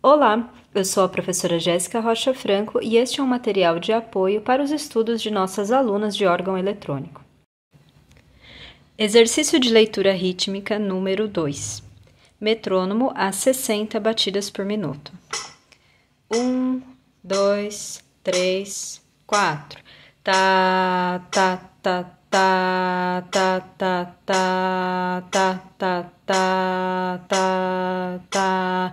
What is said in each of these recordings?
Olá, eu sou a professora Jéssica Rocha Franco e este é um material de apoio para os estudos de nossas alunas de órgão eletrônico. Exercício de leitura rítmica número 2. Metrônomo a 60 batidas por minuto. 1, 2, 3, 4. Tá, tá, tá, tá, tá, tá, tá, tá, tá, tá, tá, tá.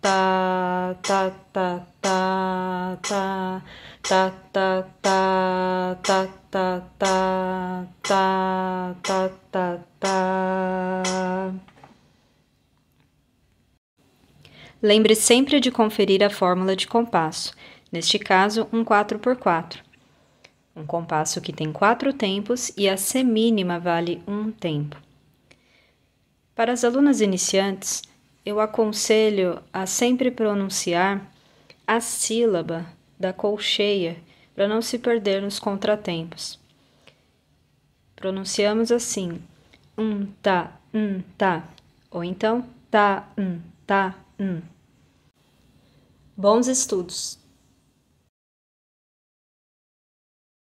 tá tá tá tá tá tá tá tá tá tá tá tá tá tá tá Lembre sempre de conferir a fórmula de compasso, neste caso um 4x4. Um compasso que tem quatro tempos e a semínima vale um tempo. Para as alunas iniciantes, eu aconselho a sempre pronunciar a sílaba da colcheia para não se perder nos contratempos. Pronunciamos assim: um tá, um tá, ou então tá, um tá, um. Bons estudos!